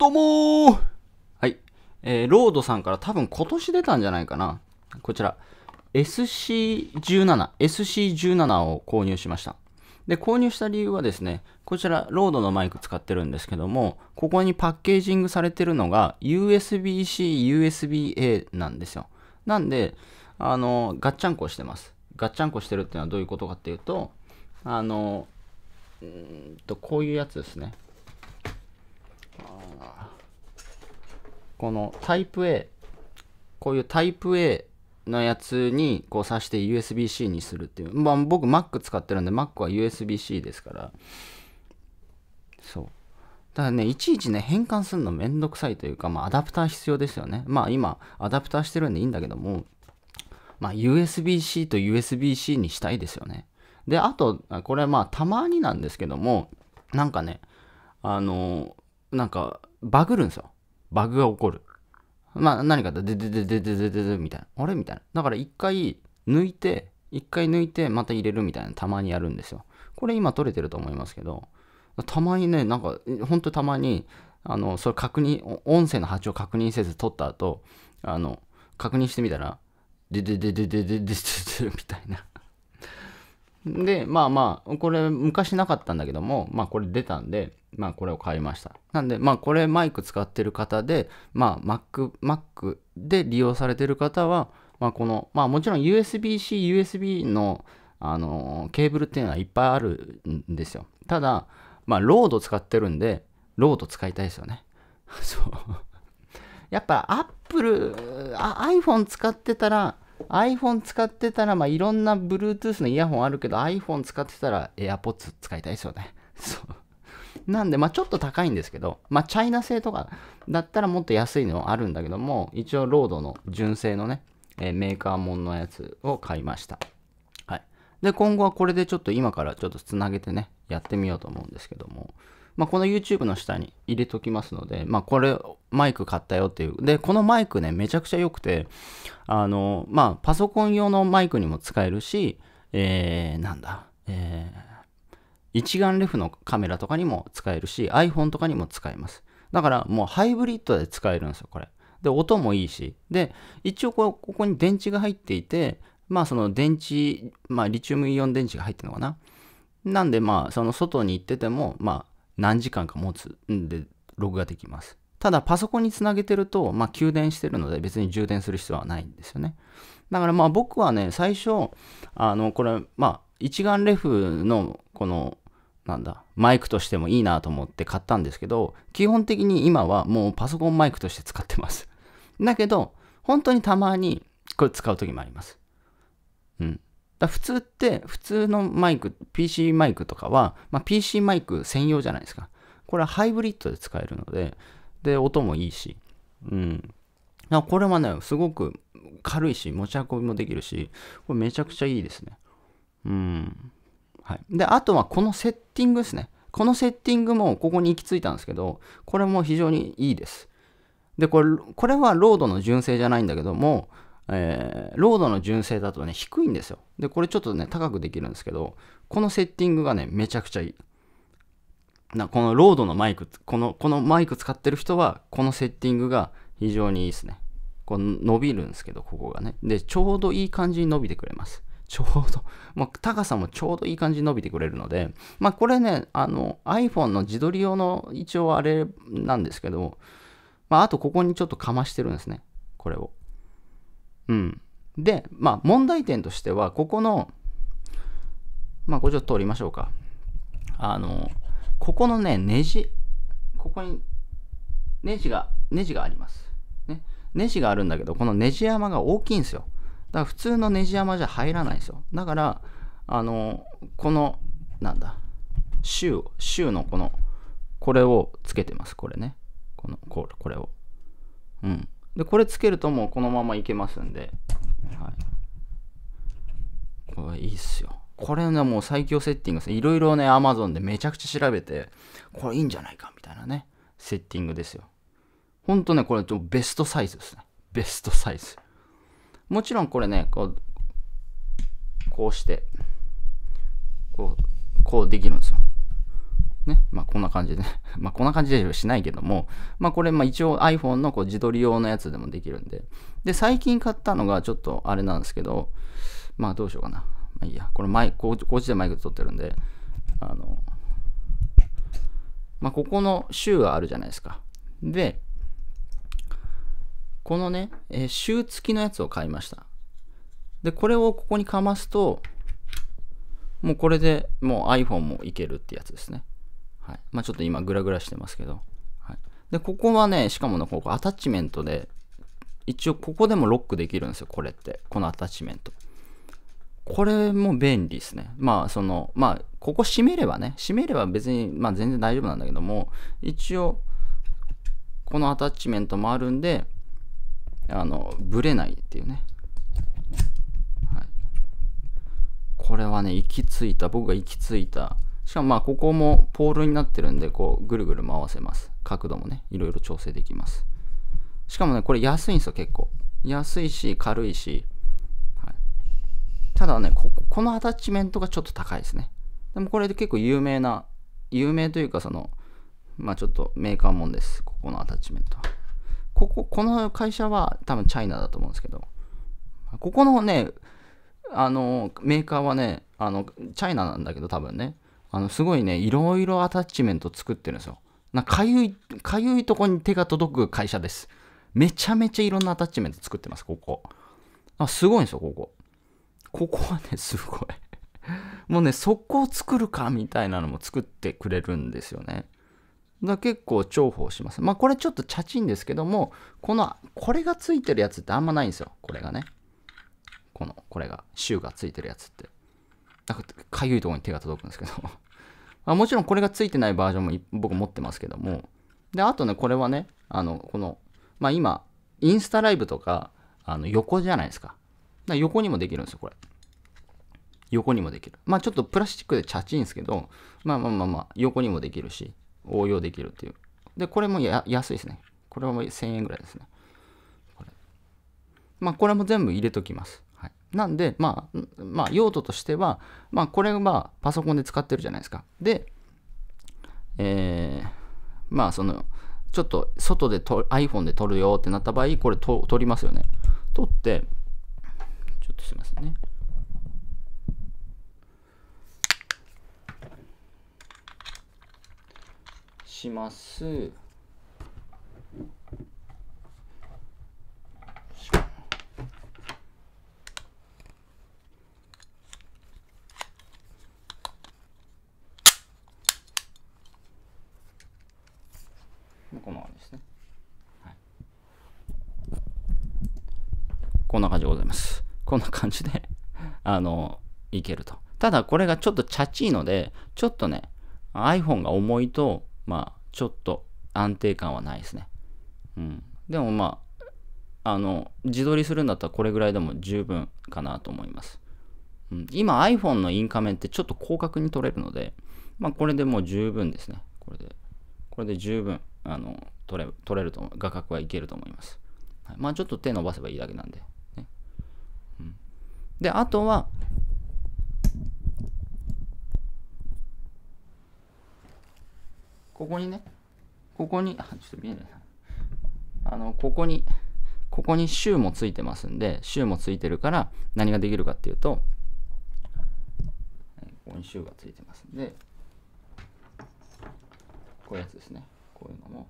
どうもーはい。えー、ロードさんから多分今年出たんじゃないかな。こちら。SC17、SC17 を購入しました。で、購入した理由はですね、こちら、ロードのマイク使ってるんですけども、ここにパッケージングされてるのが USB-C、USB-A なんですよ。なんで、あの、ガッチャンコしてます。ガッチャンコしてるっていうのはどういうことかっていうと、あの、うんと、こういうやつですね。このタイプ A こういうタイプ A のやつにこう挿して USB-C にするっていう、まあ、僕 Mac 使ってるんで Mac は USB-C ですからそうただねいちいちね変換するのめんどくさいというか、まあ、アダプター必要ですよねまあ今アダプターしてるんでいいんだけどもまあ USB-C と USB-C にしたいですよねであとこれまあたまになんですけどもなんかねあのなんか、バグるんですよ。バグが起こる。まあ、何かでででででででででみたいな。あれみたいな。だから一回抜いて、一回抜いてまた入れるみたいなたまにやるんですよ。これ今取れてると思いますけど、たまにね、なんか、ほんとたまに、あの、それ確認、音声の波長確認せず取った後、あの、確認してみたら、でででででででででみたいな。で、まあまあ、これ昔なかったんだけども、まあこれ出たんで、まあこれを買いました。なんで、まあこれマイク使ってる方で、まあ Mac、Mac で利用されてる方は、まあこの、まあもちろん USB-C、USB の、あのケーブルっていうのはいっぱいあるんですよ。ただ、まあロード使ってるんで、ロード使いたいですよね。そう。やっぱ Apple、iPhone 使ってたら、iPhone 使ってたら、まあ、いろんな Bluetooth のイヤホンあるけど、iPhone 使ってたら AirPods 使いたいですよね。そう。なんで、まあ、ちょっと高いんですけど、まあ、チャイナ製とかだったらもっと安いのあるんだけども、一応、ロードの純正のね、えー、メーカーもののやつを買いました。はい。で、今後はこれでちょっと今からちょっとつなげてね、やってみようと思うんですけども、まあ、この YouTube の下に入れときますので、まあ、これ、マイク買ったよっていう。で、このマイクね、めちゃくちゃ良くて、あの、まあ、パソコン用のマイクにも使えるし、えー、なんだ、えー、一眼レフのカメラとかにも使えるし、iPhone とかにも使えます。だから、もうハイブリッドで使えるんですよ、これ。で、音もいいし。で、一応ここに電池が入っていて、まあその電池、まあリチウムイオン電池が入ってるのかな。なんでまあその外に行ってても、まあ何時間か持つんで、録画できます。ただ、パソコンにつなげてると、まあ、給電してるので、別に充電する必要はないんですよね。だからまあ僕はね、最初、あの、これ、まあ、一眼レフの、この、なんだ、マイクとしてもいいなと思って買ったんですけど、基本的に今はもうパソコンマイクとして使ってます。だけど、本当にたまにこれ使う時もあります。うん。だ普通って、普通のマイク、PC マイクとかは、まあ、PC マイク専用じゃないですか。これはハイブリッドで使えるので、で、音もいいし、うん。だこれはね、すごく軽いし、持ち運びもできるし、これめちゃくちゃいいですね。うん。はい。で、あとはこのセッティングですね。このセッティングもここに行き着いたんですけど、これも非常にいいです。で、これ、これはロードの純正じゃないんだけども、えー、ロードの純正だとね、低いんですよ。で、これちょっとね、高くできるんですけど、このセッティングがね、めちゃくちゃいい。な、このロードのマイク、この、このマイク使ってる人は、このセッティングが非常にいいですね。こう伸びるんですけど、ここがね。で、ちょうどいい感じに伸びてくれます。ちょうど、まあ、高さもちょうどいい感じに伸びてくれるので、まあ、これね、あの、iPhone の自撮り用の一応あれなんですけど、まあ、あとここにちょっとかましてるんですね。これを。うん。で、まあ、問題点としては、ここの、まあ、これちょっと通りましょうか。あの、ここのね、ネジ、ここに、ネジが、ネジがあります。ね。ネジがあるんだけど、このネジ山が大きいんですよ。だから普通のネジ山じゃ入らないんですよ。だから、あの、この、なんだ、シュー、シューのこの、これをつけてます、これね。この、これを。うん。で、これつけるともうこのままいけますんで。はい。これいいっすよ。これね、もう最強セッティングですね。いろいろね、Amazon でめちゃくちゃ調べて、これいいんじゃないかみたいなね、セッティングですよ。ほんとね、これベストサイズですね。ベストサイズ。もちろんこれね、こう、こうして、こう、こうできるんですよ。ね。まあ、こんな感じで、ね、まあ、こんな感じではしないけども、まあ、これ、まあ、一応 iPhone のこう自撮り用のやつでもできるんで。で、最近買ったのが、ちょっとあれなんですけど、まあ、どうしようかな。まあ、いいや。これ、マイこっちでマイク撮ってるんで、あの、まあ、ここの州があるじゃないですか。で、このね、えー、州付きのやつを買いました。で、これをここにかますと、もうこれでもう iPhone もいけるってやつですね。はい。まあちょっと今グラグラしてますけど。はい。で、ここはね、しかもね、ここアタッチメントで、一応ここでもロックできるんですよ、これって。このアタッチメント。これも便利ですね。まあ、その、まあ、ここ閉めればね、閉めれば別に、まあ全然大丈夫なんだけども、一応、このアタッチメントもあるんで、あの、ブレないっていうね。はい。これはね、行き着いた、僕が行き着いた、しかもまあここもポールになってるんでこうぐるぐる回せます角度もねいろいろ調整できますしかもねこれ安いんですよ結構安いし軽いし、はい、ただねここのアタッチメントがちょっと高いですねでもこれで結構有名な有名というかそのまあちょっとメーカーもんですここのアタッチメントこここの会社は多分チャイナだと思うんですけどここのねあのメーカーはねあのチャイナなんだけど多分ねあのすごいねいろいろアタッチメント作ってるんですよなかゆいかゆいとこに手が届く会社ですめちゃめちゃいろんなアタッチメント作ってますここあすごいんですよここここはね すごいもうねそこを作るかみたいなのも作ってくれるんですよねだ結構重宝します。まあこれちょっとチャチンんですけども、この、これがついてるやつってあんまないんですよ。これがね。この、これが、シューがついてるやつって。なんか、かゆいところに手が届くんですけど あもちろんこれがついてないバージョンも僕持ってますけども。で、あとね、これはね、あの、この、まあ今、インスタライブとか、あの横じゃないですか。か横にもできるんですよ、これ。横にもできる。まあちょっとプラスチックでチャチいんですけど、まあまあまあまあ、横にもできるし、応用できるっていう。で、これも安いですね。これも1000円ぐらいですね。まあこれも全部入れときます。なんで、まあ、まあ、用途としては、まあ、これはパソコンで使ってるじゃないですか。で、えー、まあ、その、ちょっと外でと iPhone で撮るよってなった場合、これと撮りますよね。撮って、ちょっとすいませんね。します。こんな感じでございます。こんな感じで あの、いけると。ただこれがちょっとチャチいので、ちょっとね、iPhone が重いと、まあ、ちょっと安定感はないですね。うん。でもまあ、あの、自撮りするんだったらこれぐらいでも十分かなと思います。うん、今 iPhone のインカメってちょっと広角に撮れるので、まあこれでもう十分ですね。これで、これで十分、あの、撮れ撮れると思う、画角はいけると思います。はい、まあちょっと手伸ばせばいいだけなんで。で、あとは、ここにね、ここに、あ、ちょっと見えないな。あの、ここに、ここに週もついてますんで、週もついてるから、何ができるかっていうと、ここに週がついてますんで、こういうやつですね。こういうのも。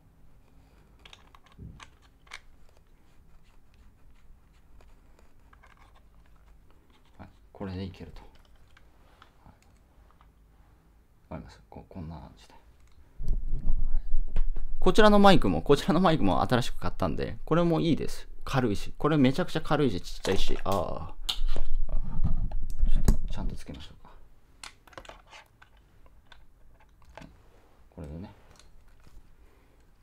これでいけると、はい、かりますここんな感じで、はい、こちらのマイクもこちらのマイクも新しく買ったんでこれもいいです軽いしこれめちゃくちゃ軽いしちっちゃいしああちょっとちゃんとつけましょうかこれでね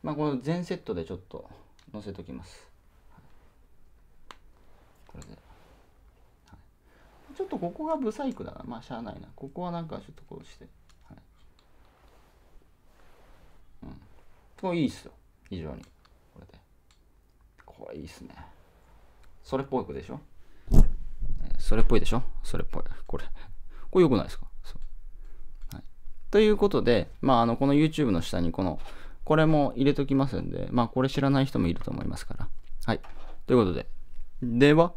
まあこの全セットでちょっと載せときますこれでちょっとここがブサイクだな。まあ、しゃあないな。ここはなんかちょっとこうして。はい。うん。これいいっすよ。非常に。これで。これいいっすね。それっぽい子でしょそれっぽいでしょそれっぽい。これ。これよくないですかはい。ということで、まあ、あの、この YouTube の下にこの、これも入れときますんで、まあ、これ知らない人もいると思いますから。はい。ということで、では。